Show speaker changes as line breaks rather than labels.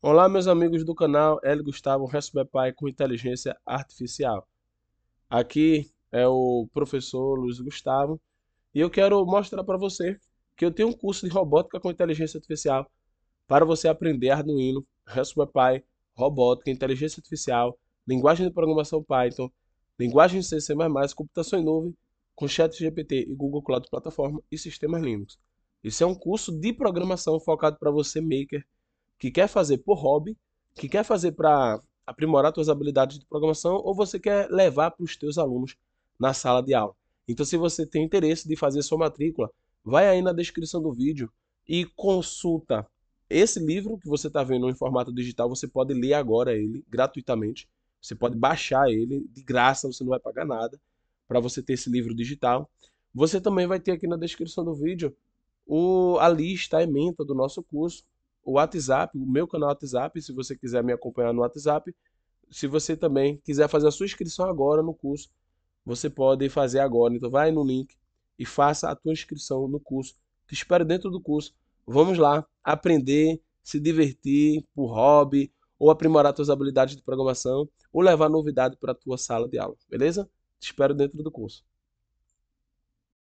Olá, meus amigos do canal L. Gustavo Recebe Pai com Inteligência Artificial. Aqui é o professor Luiz Gustavo e eu quero mostrar para você que eu tenho um curso de robótica com inteligência artificial para você aprender Arduino, Raspberry Pi, robótica, inteligência artificial, linguagem de programação Python, linguagem C++, computação em nuvem, com ChatGPT e Google Cloud Plataforma e sistemas Linux. Isso é um curso de programação focado para você maker que quer fazer por hobby, que quer fazer para aprimorar suas habilidades de programação ou você quer levar para os seus alunos na sala de aula. Então, se você tem interesse de fazer sua matrícula, vai aí na descrição do vídeo e consulta esse livro que você está vendo em formato digital. Você pode ler agora ele gratuitamente. Você pode baixar ele de graça, você não vai pagar nada para você ter esse livro digital. Você também vai ter aqui na descrição do vídeo o, a lista, a ementa do nosso curso o WhatsApp, o meu canal WhatsApp, se você quiser me acompanhar no WhatsApp, se você também quiser fazer a sua inscrição agora no curso, você pode fazer agora. Então vai no link e faça a tua inscrição no curso. Te espero dentro do curso. Vamos lá aprender, se divertir por hobby ou aprimorar suas habilidades de programação ou levar novidade para a tua sala de aula, beleza? Te espero dentro do curso.